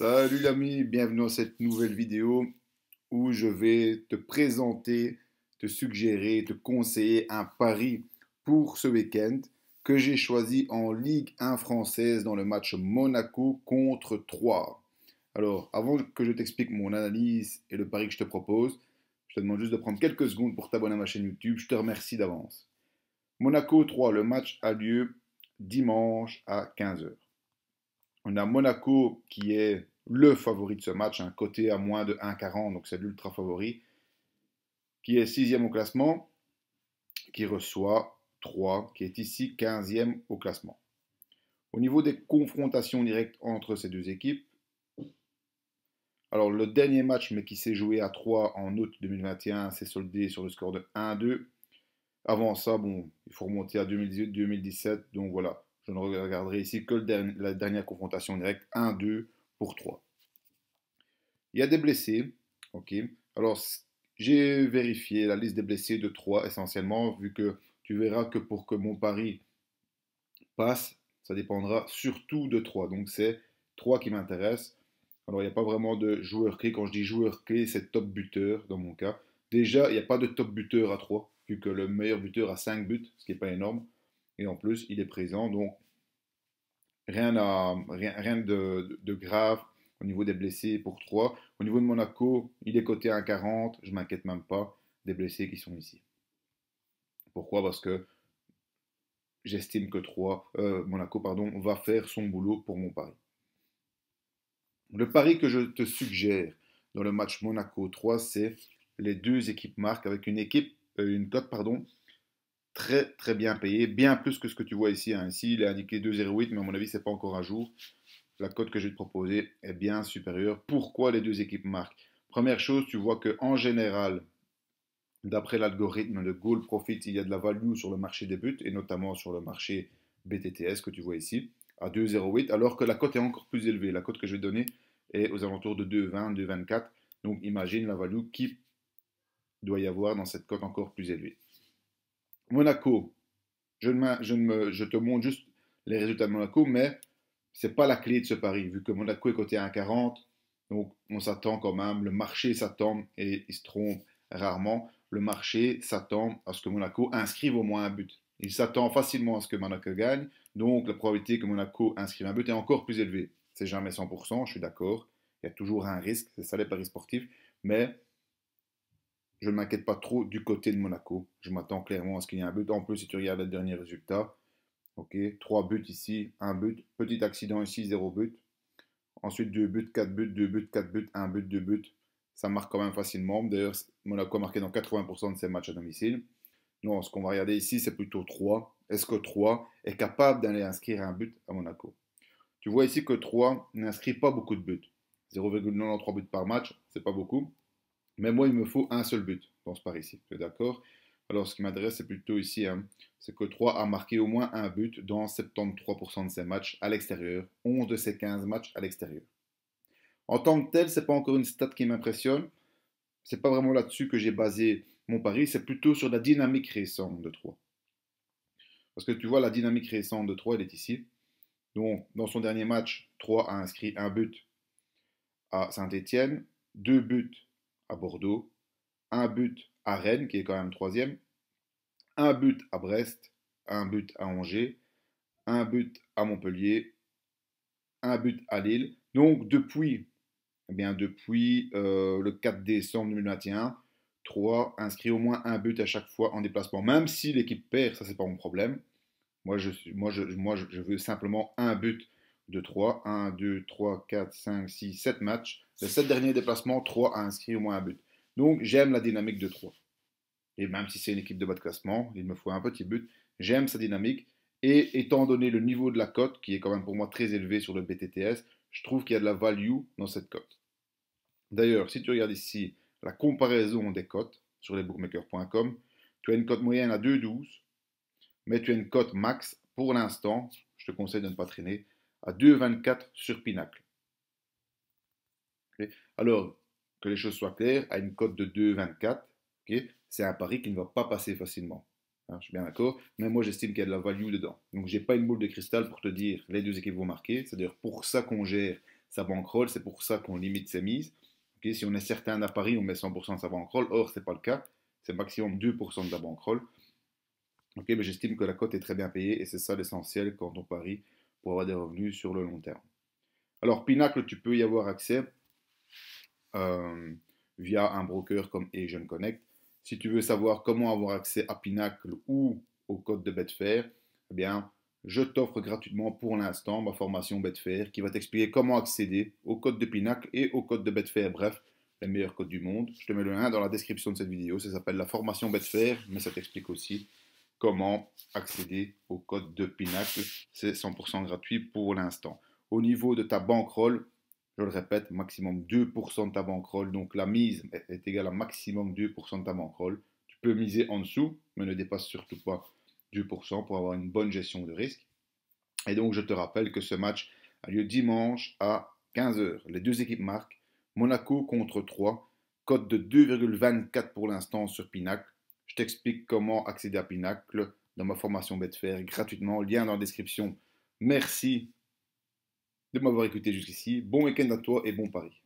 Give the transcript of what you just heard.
Salut l'ami, bienvenue dans cette nouvelle vidéo où je vais te présenter, te suggérer, te conseiller un pari pour ce week-end que j'ai choisi en Ligue 1 française dans le match Monaco contre 3. Alors, avant que je t'explique mon analyse et le pari que je te propose, je te demande juste de prendre quelques secondes pour t'abonner à ma chaîne YouTube. Je te remercie d'avance. Monaco 3, le match a lieu dimanche à 15h. On a Monaco qui est le favori de ce match, un côté à moins de 1,40, donc c'est l'ultra favori, qui est sixième au classement, qui reçoit 3, qui est ici 15e au classement. Au niveau des confrontations directes entre ces deux équipes, alors le dernier match, mais qui s'est joué à 3 en août 2021, s'est soldé sur le score de 1-2. Avant ça, bon, il faut remonter à 2018-2017, donc voilà. Je ne regarderai ici que la dernière confrontation directe, 1-2 pour 3. Il y a des blessés. ok. Alors, j'ai vérifié la liste des blessés de 3 essentiellement, vu que tu verras que pour que mon pari passe, ça dépendra surtout de 3. Donc, c'est 3 qui m'intéresse. Alors, il n'y a pas vraiment de joueur clé. Quand je dis joueur clé, c'est top buteur dans mon cas. Déjà, il n'y a pas de top buteur à 3, vu que le meilleur buteur a 5 buts, ce qui n'est pas énorme. Et en plus, il est présent. Donc, rien, rien, de, grave au niveau des blessés pour 3. Au niveau de Monaco, il est coté à 1,40. Je m'inquiète même pas des blessés qui sont ici. Pourquoi Parce que j'estime que 3, euh, Monaco pardon, va faire son boulot pour mon pari. Le pari que je te suggère dans le match Monaco 3, c'est les deux équipes marques avec une équipe, euh, une cote pardon, très très bien payé, bien plus que ce que tu vois ici. Hein. Ici, il est indiqué 2,08, mais à mon avis, c'est pas encore à jour. La cote que je vais te proposer est bien supérieure. Pourquoi les deux équipes marquent Première chose, tu vois que en général, d'après l'algorithme de goal profit, il y a de la value sur le marché des buts et notamment sur le marché BTTS que tu vois ici à 2,08, alors que la cote est encore plus élevée. La cote que je vais donner est aux alentours de 2,20, 2,24. Donc imagine la value qui doit y avoir dans cette cote encore plus élevée. Monaco, je, je, je te montre juste les résultats de Monaco, mais ce n'est pas la clé de ce pari, vu que Monaco est coté à 1,40. Donc, on s'attend quand même, le marché s'attend, et il se trompe rarement, le marché s'attend à ce que Monaco inscrive au moins un but. Il s'attend facilement à ce que Monaco gagne, donc la probabilité que Monaco inscrive un but est encore plus élevée. C'est jamais 100%, je suis d'accord. Il y a toujours un risque, c'est ça les paris sportifs, mais je ne m'inquiète pas trop du côté de Monaco. Je m'attends clairement à ce qu'il y ait un but. En plus, si tu regardes le dernier résultat, ok, 3 buts ici, 1 but, petit accident ici, 0 but. Ensuite, 2 buts, 4 buts, 2 buts, 4 buts, 1 but, 2 buts. Ça marque quand même facilement. D'ailleurs, Monaco a marqué dans 80% de ses matchs à domicile. Non, ce qu'on va regarder ici, c'est plutôt 3. Est-ce que 3 est capable d'aller inscrire un but à Monaco Tu vois ici que 3 n'inscrit pas beaucoup de buts. 0,93 buts par match, c'est pas beaucoup. Mais moi, il me faut un seul but dans ce pari-ci. D'accord Alors, ce qui m'adresse, c'est plutôt ici, hein, c'est que 3 a marqué au moins un but dans 73% de ses matchs à l'extérieur, 11 de ses 15 matchs à l'extérieur. En tant que tel, ce n'est pas encore une stat qui m'impressionne. C'est pas vraiment là-dessus que j'ai basé mon pari, c'est plutôt sur la dynamique récente de 3. Parce que tu vois, la dynamique récente de 3, elle est ici. Donc, dans son dernier match, 3 a inscrit un but à Saint-Etienne, deux buts à Bordeaux, un but à Rennes, qui est quand même troisième, un but à Brest, un but à Angers, un but à Montpellier, un but à Lille. Donc depuis, eh bien depuis euh, le 4 décembre 2021, trois, inscrit au moins un but à chaque fois en déplacement. Même si l'équipe perd, ça c'est pas mon problème. moi, je veux simplement un but de 3, 1, 2, 3, 4, 5, 6, 7 matchs. Les 7 derniers déplacements, 3 a inscrit au moins un but. Donc j'aime la dynamique de 3. Et même si c'est une équipe de bas de classement, il me faut un petit but. J'aime sa dynamique. Et étant donné le niveau de la cote, qui est quand même pour moi très élevé sur le BTTS, je trouve qu'il y a de la value dans cette cote. D'ailleurs, si tu regardes ici la comparaison des cotes sur les bookmakers.com, tu as une cote moyenne à 2,12, mais tu as une cote max pour l'instant, je te conseille de ne pas traîner, à 2,24 sur Pinacle. Alors, que les choses soient claires, à une cote de 2,24, c'est un pari qui ne va pas passer facilement. Hein, je suis bien d'accord, mais moi j'estime qu'il y a de la value dedans. Donc j'ai pas une boule de cristal pour te dire les deux équipes vont marquer. C'est à dire pour ça qu'on gère sa bankroll, c'est pour ça qu'on limite ses mises. si on est certain d'un pari, on met 100% de sa bankroll. Or, c'est pas le cas. C'est maximum 2% de la banquerolle Ok, mais j'estime que la cote est très bien payée et c'est ça l'essentiel quand on parie avoir des revenus sur le long terme. Alors, Pinacle, tu peux y avoir accès euh, via un broker comme Asian Connect. Si tu veux savoir comment avoir accès à Pinacle ou au code de Betfair, eh bien, je t'offre gratuitement pour l'instant ma formation Betfair qui va t'expliquer comment accéder au code de Pinacle et au code de Betfair. Bref, les meilleurs codes du monde. Je te mets le lien dans la description de cette vidéo. Ça s'appelle la formation Betfair, mais ça t'explique aussi comment accéder au code de Pinacle. C'est 100% gratuit pour l'instant. Au niveau de ta bankroll, je le répète, maximum 2% de ta bankroll. Donc la mise est égale à maximum 2% de ta bankroll. Tu peux miser en dessous, mais ne dépasse surtout pas 2% pour avoir une bonne gestion de risque. Et donc je te rappelle que ce match a lieu dimanche à 15h. Les deux équipes marquent. Monaco contre 3. code de 2,24 pour l'instant sur Pinacle t'explique comment accéder à Pinacle dans ma formation Betfair gratuitement. Lien dans la description. Merci de m'avoir écouté jusqu'ici. Bon week-end à toi et bon Paris.